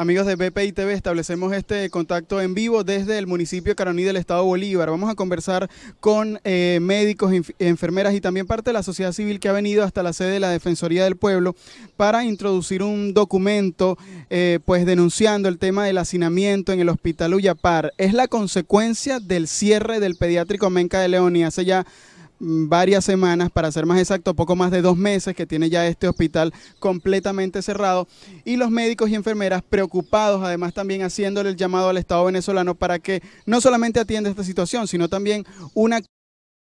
Amigos de BPI TV, establecemos este contacto en vivo desde el municipio Caroní del Estado Bolívar. Vamos a conversar con eh, médicos, enfermeras y también parte de la sociedad civil que ha venido hasta la sede de la Defensoría del Pueblo para introducir un documento eh, pues denunciando el tema del hacinamiento en el Hospital Uyapar. Es la consecuencia del cierre del pediátrico Menca de León y hace ya varias semanas, para ser más exacto, poco más de dos meses que tiene ya este hospital completamente cerrado y los médicos y enfermeras preocupados, además también haciéndole el llamado al Estado venezolano para que no solamente atienda esta situación, sino también una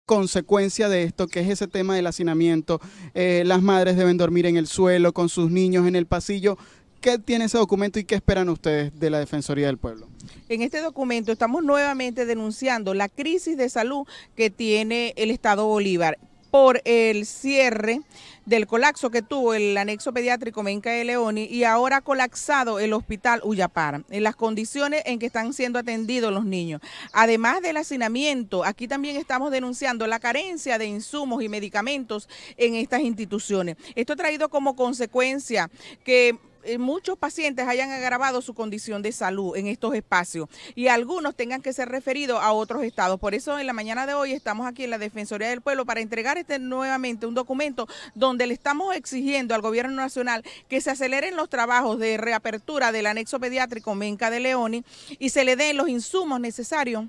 consecuencia de esto, que es ese tema del hacinamiento. Eh, las madres deben dormir en el suelo con sus niños en el pasillo. ¿Qué tiene ese documento y qué esperan ustedes de la Defensoría del Pueblo? En este documento estamos nuevamente denunciando la crisis de salud que tiene el Estado Bolívar por el cierre del colapso que tuvo el anexo pediátrico Menca de Leoni y ahora ha colapsado el hospital Uyapar, en las condiciones en que están siendo atendidos los niños. Además del hacinamiento, aquí también estamos denunciando la carencia de insumos y medicamentos en estas instituciones. Esto ha traído como consecuencia que eh, muchos pacientes hayan agravado su condición de salud en estos espacios y algunos tengan que ser referidos a otros estados. Por eso en la mañana de hoy estamos aquí en la Defensoría del Pueblo para entregar este nuevamente un documento donde le estamos exigiendo al gobierno nacional que se aceleren los trabajos de reapertura del anexo pediátrico Menca de Leoni y se le den los insumos necesarios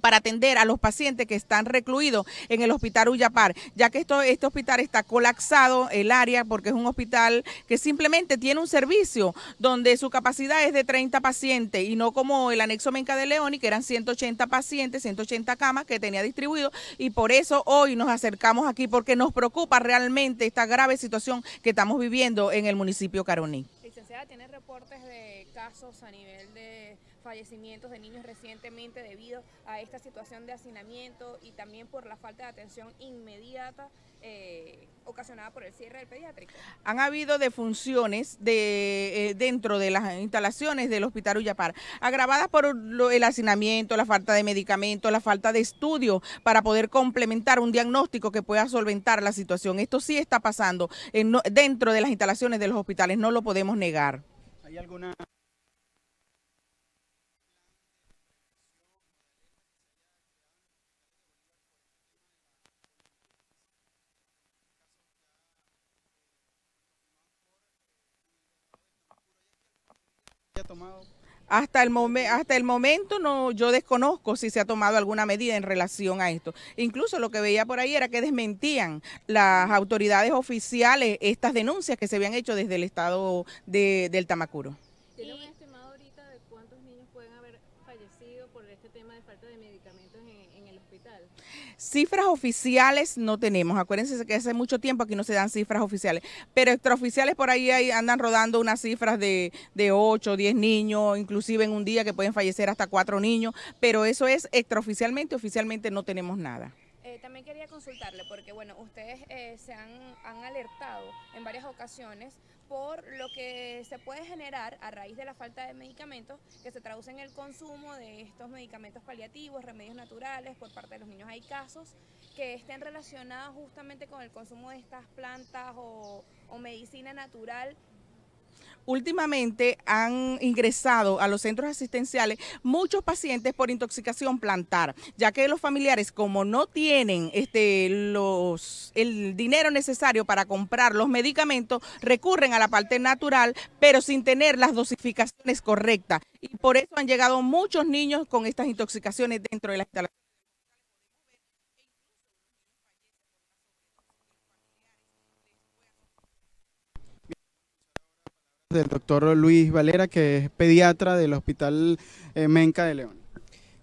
para atender a los pacientes que están recluidos en el hospital Ullapar, ya que esto, este hospital está colapsado, el área, porque es un hospital que simplemente tiene un servicio donde su capacidad es de 30 pacientes y no como el anexo Menca de León, y que eran 180 pacientes, 180 camas que tenía distribuido y por eso hoy nos acercamos aquí porque nos preocupa realmente esta grave situación que estamos viviendo en el municipio Caroní tiene reportes de casos a nivel de fallecimientos de niños recientemente debido a esta situación de hacinamiento y también por la falta de atención inmediata eh, ocasionada por el cierre del pediátrico. Han habido defunciones de, eh, dentro de las instalaciones del Hospital Ullapar, agravadas por el hacinamiento, la falta de medicamentos, la falta de estudio para poder complementar un diagnóstico que pueda solventar la situación. Esto sí está pasando dentro de las instalaciones de los hospitales, no lo podemos negar. ¿Hay alguna Hasta el, hasta el momento no, yo desconozco si se ha tomado alguna medida en relación a esto. Incluso lo que veía por ahí era que desmentían las autoridades oficiales estas denuncias que se habían hecho desde el estado de, del Tamacuro. fallecido por este tema de falta de medicamentos en, el hospital? Cifras oficiales no tenemos. Acuérdense que hace mucho tiempo aquí no se dan cifras oficiales, pero extraoficiales por ahí, ahí andan rodando unas cifras de, de 8, 10 niños, inclusive en un día que pueden fallecer hasta 4 niños, pero eso es extraoficialmente, oficialmente no tenemos nada. Eh, también quería consultarle porque, bueno, ustedes eh, se han, han alertado en varias ocasiones por lo que se puede generar a raíz de la falta de medicamentos que se traduce en el consumo de estos medicamentos paliativos, remedios naturales, por parte de los niños hay casos que estén relacionados justamente con el consumo de estas plantas o, o medicina natural últimamente han ingresado a los centros asistenciales muchos pacientes por intoxicación plantar, ya que los familiares como no tienen este los el dinero necesario para comprar los medicamentos, recurren a la parte natural, pero sin tener las dosificaciones correctas y por eso han llegado muchos niños con estas intoxicaciones dentro de la instalación. del doctor Luis Valera, que es pediatra del Hospital eh, Menca de León.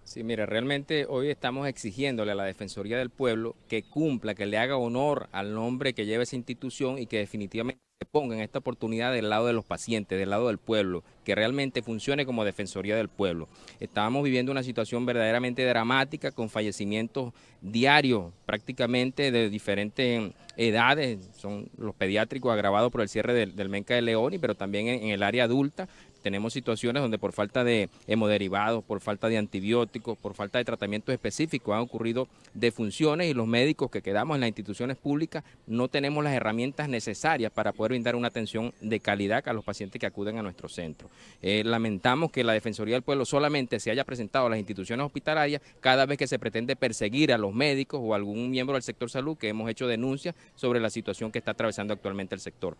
Sí, mira, realmente hoy estamos exigiéndole a la Defensoría del Pueblo que cumpla, que le haga honor al nombre que lleva esa institución y que definitivamente se ponga en esta oportunidad del lado de los pacientes, del lado del pueblo que realmente funcione como Defensoría del Pueblo. Estábamos viviendo una situación verdaderamente dramática con fallecimientos diarios prácticamente de diferentes edades, son los pediátricos agravados por el cierre del, Menca de León, pero también en el área adulta, tenemos situaciones donde por falta de hemoderivados, por falta de antibióticos, por falta de tratamientos específicos han ocurrido defunciones y los médicos que quedamos en las instituciones públicas no tenemos las herramientas necesarias para poder brindar una atención de calidad a los pacientes que acuden a nuestro centro. Eh, lamentamos que la Defensoría del Pueblo solamente se haya presentado a las instituciones hospitalarias cada vez que se pretende perseguir a los médicos o algún miembro del sector salud que hemos hecho denuncias sobre la situación que está atravesando actualmente el sector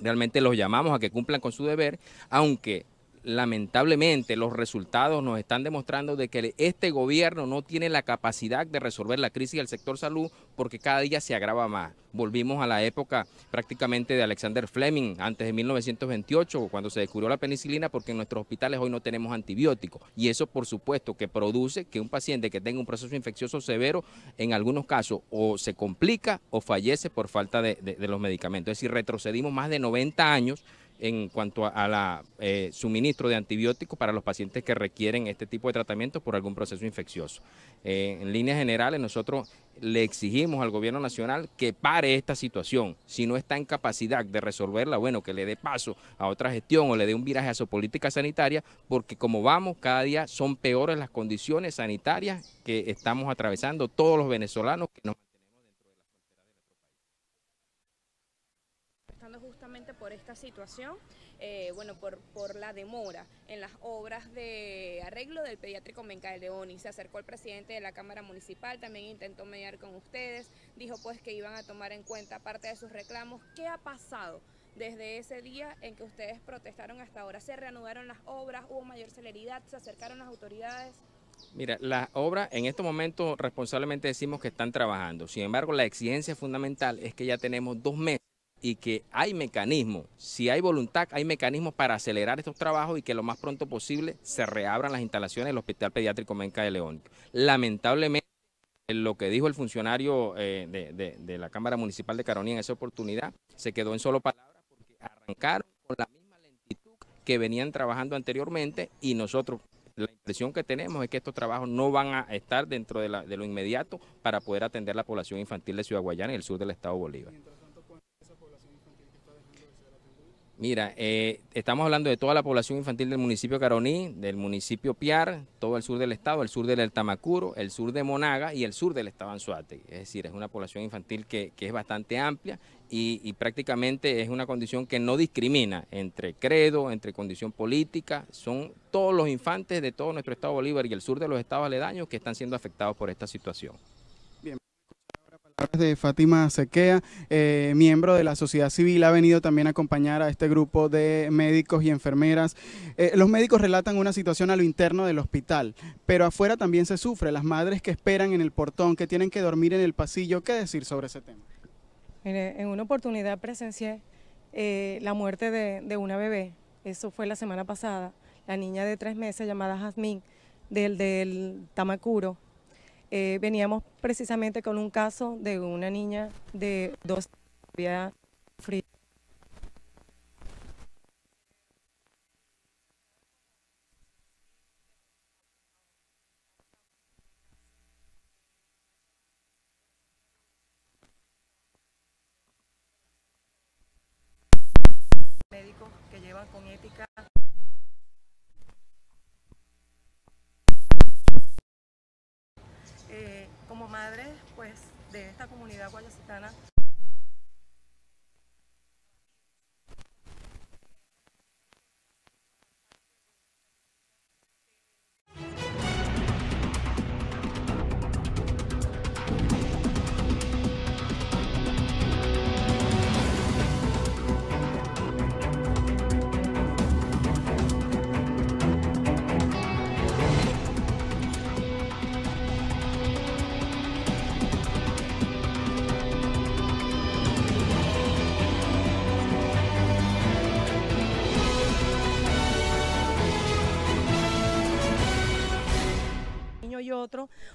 realmente los llamamos a que cumplan con su deber, aunque lamentablemente los resultados nos están demostrando de que este gobierno no tiene la capacidad de resolver la crisis del sector salud porque cada día se agrava más. Volvimos a la época prácticamente de Alexander Fleming, antes de 1928, cuando se descubrió la penicilina, porque en nuestros hospitales hoy no tenemos antibióticos. Y eso, por supuesto, que produce que un paciente que tenga un proceso infeccioso severo, en algunos casos, o se complica o fallece por falta de, de los medicamentos. Es decir, retrocedimos más de 90 años en cuanto a, la eh, suministro de antibióticos para los pacientes que requieren este tipo de tratamiento por algún proceso infeccioso. Eh, en líneas generales, nosotros le exigimos al gobierno nacional que pare esta situación. Si no está en capacidad de resolverla, bueno, que le dé paso a otra gestión o le dé un viraje a su política sanitaria, porque como vamos, cada día son peores las condiciones sanitarias que estamos atravesando todos los venezolanos que nos por esta situación, eh, bueno, por, por la demora en las obras de arreglo del pediátrico Menca de León y se acercó el presidente de la Cámara Municipal, también intentó mediar con ustedes, dijo pues que iban a tomar en cuenta parte de sus reclamos. ¿Qué ha pasado? desde ese día en que ustedes protestaron hasta ahora? ¿Se reanudaron las obras? ¿Hubo mayor celeridad? ¿Se acercaron las autoridades? Mira, las obras en este momento responsablemente decimos que están trabajando. Sin embargo, la exigencia fundamental es que ya tenemos dos meses y que hay mecanismos, si hay voluntad, hay mecanismos para acelerar estos trabajos y que lo más pronto posible se reabran las instalaciones del Hospital Pediátrico Menca de León. Lamentablemente, lo que dijo el funcionario eh, de, la Cámara Municipal de Caroní en esa oportunidad se quedó en solo palabras porque arrancaron con la misma lentitud que venían trabajando anteriormente y nosotros la impresión que tenemos es que estos trabajos no van a estar dentro de, lo inmediato para poder atender la población infantil de Ciudad Guayana y el sur del estado Bolívar. Mira, eh, estamos hablando de toda la población infantil del municipio Caroní, del municipio Piar, todo el sur del estado, el sur del El el sur de Monaga y el sur del estado Anzuate. Es decir, es una población infantil que, es bastante amplia y, prácticamente es una condición que no discrimina entre credo, entre condición política. Son todos los infantes de todo nuestro estado Bolívar y el sur de los estados aledaños que están siendo afectados por esta situación de Fátima Sequea, eh, miembro de la sociedad civil, ha venido también a acompañar a este grupo de médicos y enfermeras. Eh, los médicos relatan una situación a lo interno del hospital, pero afuera también se sufre. Las madres que esperan en el portón, que tienen que dormir en el pasillo, ¿qué decir sobre ese tema? en una oportunidad presencié eh, la muerte de, una bebé, eso fue la semana pasada, la niña de tres meses llamada Jazmín, del, del Tamacuro, eh, veníamos precisamente con un caso de una niña de dos había médico que llevan con ética madres pues, de esta comunidad guayacitana.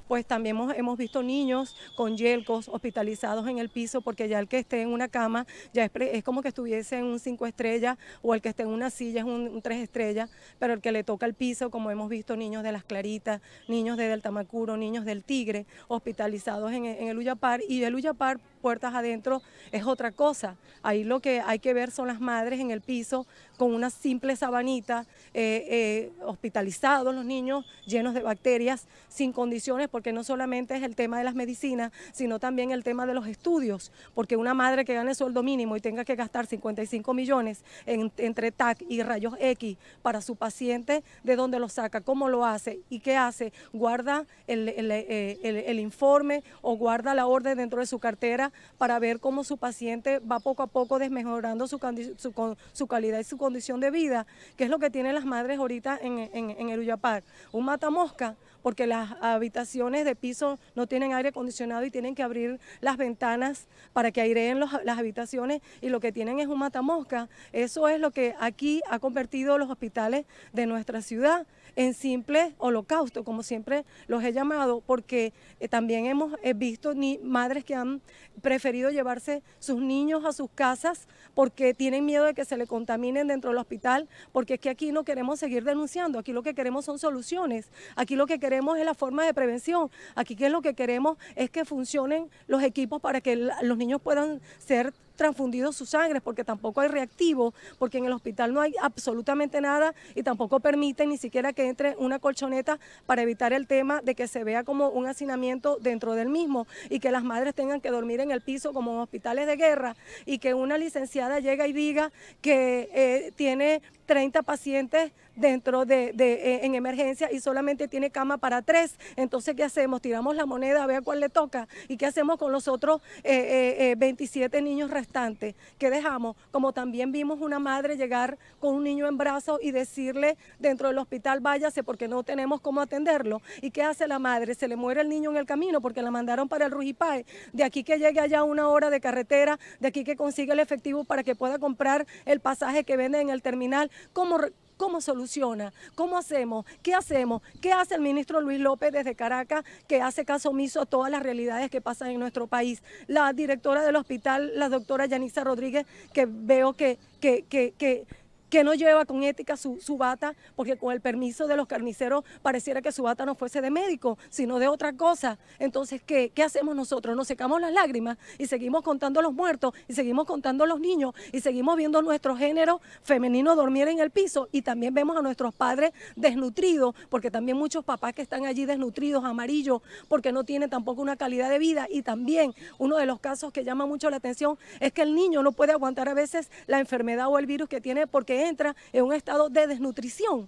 pues también hemos, hemos visto niños con yelcos hospitalizados en el piso porque ya el que esté en una cama ya es, como que estuviese en un cinco estrellas o el que esté en una silla es un, tres estrellas, pero el que le toca el piso, como hemos visto niños de las Claritas, niños de Del Tamacuro, niños del Tigre, hospitalizados en, en el Uyapar y el Uyapar puertas adentro es otra cosa. Ahí lo que hay que ver son las madres en el piso con una simple sabanita, eh, eh, hospitalizados los niños llenos de bacterias, sin condiciones, porque no solamente es el tema de las medicinas, sino también el tema de los estudios, porque una madre que gane sueldo mínimo y tenga que gastar 55 millones entre TAC y rayos X para su paciente, ¿de dónde lo saca? ¿Cómo lo hace? ¿Y qué hace? ¿Guarda el eh, informe o guarda la orden dentro de su cartera? para ver cómo su paciente va poco a poco desmejorando su, calidad y su condición de vida, que es lo que tienen las madres ahorita en, en, en el Uyapar. Un matamosca, porque las habitaciones de piso no tienen aire acondicionado y tienen que abrir las ventanas para que aireen las habitaciones y lo que tienen es un matamosca. Eso es lo que aquí ha convertido los hospitales de nuestra ciudad en simple holocausto, como siempre los he llamado, porque eh, también hemos visto madres que han preferido llevarse sus niños a sus casas porque tienen miedo de que se le contaminen dentro del hospital, porque es que aquí no queremos seguir denunciando, aquí lo que queremos son soluciones, aquí lo que queremos es la forma de prevención. Aquí que lo que queremos es que funcionen los equipos para que los niños puedan ser transfundido su sangre porque tampoco hay reactivo, porque en el hospital no hay absolutamente nada y tampoco permiten ni siquiera que entre una colchoneta para evitar el tema de que se vea como un hacinamiento dentro del mismo y que las madres tengan que dormir en el piso como en hospitales de guerra y que una licenciada llega y diga que eh, tiene 30 pacientes dentro de, eh, en emergencia y solamente tiene cama para tres. Entonces, ¿qué hacemos? Tiramos la moneda vea cuál le toca y qué hacemos con los otros 27 eh, niños restantes importante que dejamos, como también vimos una madre llegar con un niño en brazos y decirle dentro del hospital váyase porque no tenemos cómo atenderlo. ¿Y qué hace la madre? Se le muere el niño en el camino porque la mandaron para el Rujipae. De aquí que llegue allá una hora de carretera, de aquí que consiga el efectivo para que pueda comprar el pasaje que vende en el terminal. ¿Cómo ¿Cómo soluciona? ¿Cómo hacemos? ¿Qué hacemos? ¿Qué hace el ministro Luis López desde Caracas que hace caso omiso a todas las realidades que pasan en nuestro país? La directora del hospital, la doctora Yanisa Rodríguez, que veo que, que, que, que que no lleva con ética su, bata, porque con el permiso de los carniceros pareciera que su bata no fuese de médico, sino de otra cosa. Entonces, ¿qué, qué hacemos nosotros? Nos secamos las lágrimas y seguimos contando los muertos, y seguimos contando los niños, y seguimos viendo nuestro género femenino dormir en el piso, y también vemos a nuestros padres desnutridos, porque también muchos papás que están allí desnutridos, amarillos, porque no tienen tampoco una calidad de vida, y también uno de los casos que llama mucho la atención es que el niño no puede aguantar a veces la enfermedad o el virus que tiene porque entra en un estado de desnutrición.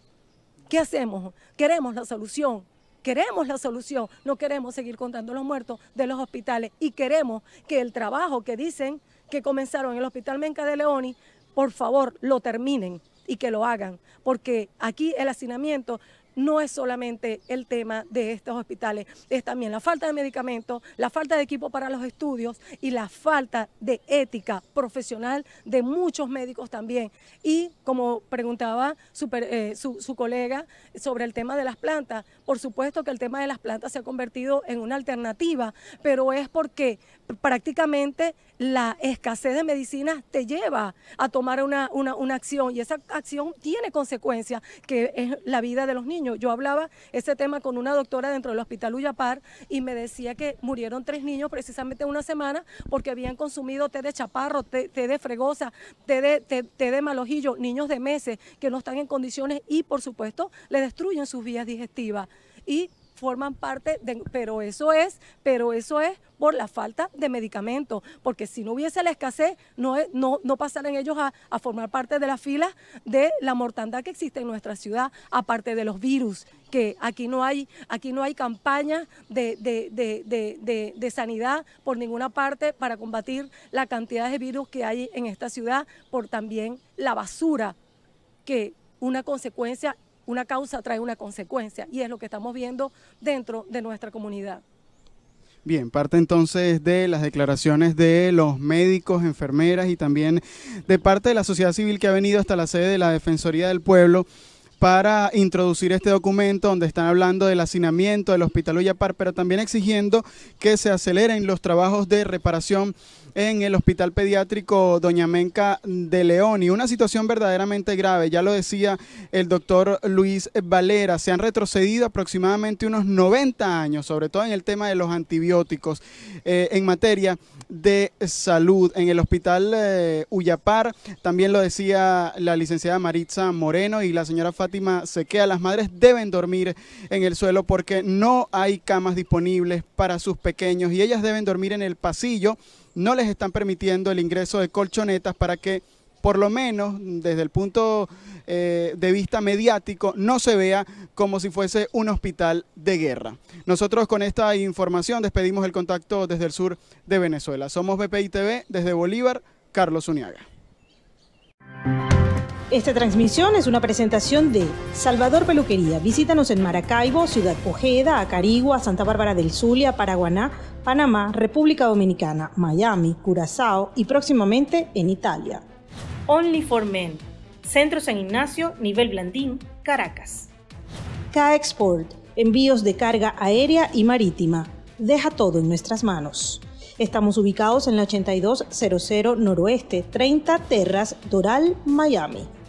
¿Qué hacemos? Queremos la solución. Queremos la solución, no queremos seguir contando los muertos de los hospitales y queremos que el trabajo que dicen que comenzaron en el Hospital Menca de Leoni, por favor, lo terminen y que lo hagan, porque aquí el hacinamiento no es solamente el tema de estos hospitales, es también la falta de medicamentos, la falta de equipo para los estudios y la falta de ética profesional de muchos médicos también. Y como preguntaba eh, su, colega sobre el tema de las plantas, por supuesto que el tema de las plantas se ha convertido en una alternativa, pero es porque prácticamente la escasez de medicinas te lleva a tomar una, una acción y esa acción tiene consecuencias, que es la vida de los niños yo hablaba ese tema con una doctora dentro del hospital Uyapar y me decía que murieron tres niños precisamente una semana porque habían consumido té de chaparro, té, de fregosa, té de, malojillo, niños de meses que no están en condiciones y por supuesto le destruyen sus vías digestivas. Y forman parte de, pero eso es, pero eso es por la falta de medicamentos, porque si no hubiese la escasez, no, no, no pasaran ellos a, formar parte de la fila de la mortandad que existe en nuestra ciudad, aparte de los virus que aquí no hay, aquí no hay campaña de, de, de, sanidad por ninguna parte para combatir la cantidad de virus que hay en esta ciudad, por también la basura, que una consecuencia una causa trae una consecuencia y es lo que estamos viendo dentro de nuestra comunidad. Bien, parte entonces de las declaraciones de los médicos, enfermeras y también de parte de la sociedad civil que ha venido hasta la sede de la Defensoría del Pueblo para introducir este documento donde están hablando del hacinamiento del Hospital Ullapar, pero también exigiendo que se aceleren los trabajos de reparación en el Hospital Pediátrico Doña Menca de León. Y una situación verdaderamente grave, ya lo decía el doctor Luis Valera, se han retrocedido aproximadamente unos 90 años, sobre todo en el tema de los antibióticos, eh, en materia de Salud en el Hospital eh, Uyapar. También lo decía la licenciada Maritza Moreno y la señora Fátima Sequea. Las madres deben dormir en el suelo porque no hay camas disponibles para sus pequeños y ellas deben dormir en el pasillo. No les están permitiendo el ingreso de colchonetas para que por lo menos desde el punto eh, de vista mediático, no se vea como si fuese un hospital de guerra. Nosotros con esta información despedimos el contacto desde el sur de Venezuela. Somos BPI TV, desde Bolívar, Carlos Uniaga. Esta transmisión es una presentación de Salvador Peluquería. Visítanos en Maracaibo, Ciudad Ojeda, Acarigua, Santa Bárbara del Zulia, Paraguaná, Panamá, República Dominicana, Miami, Curazao y próximamente en Italia. Only for Men, Centro San Ignacio, Nivel Blandín, Caracas. K-Export, envíos de carga aérea y marítima. Deja todo en nuestras manos. Estamos ubicados en la 8200 Noroeste, 30 Terras, Doral, Miami.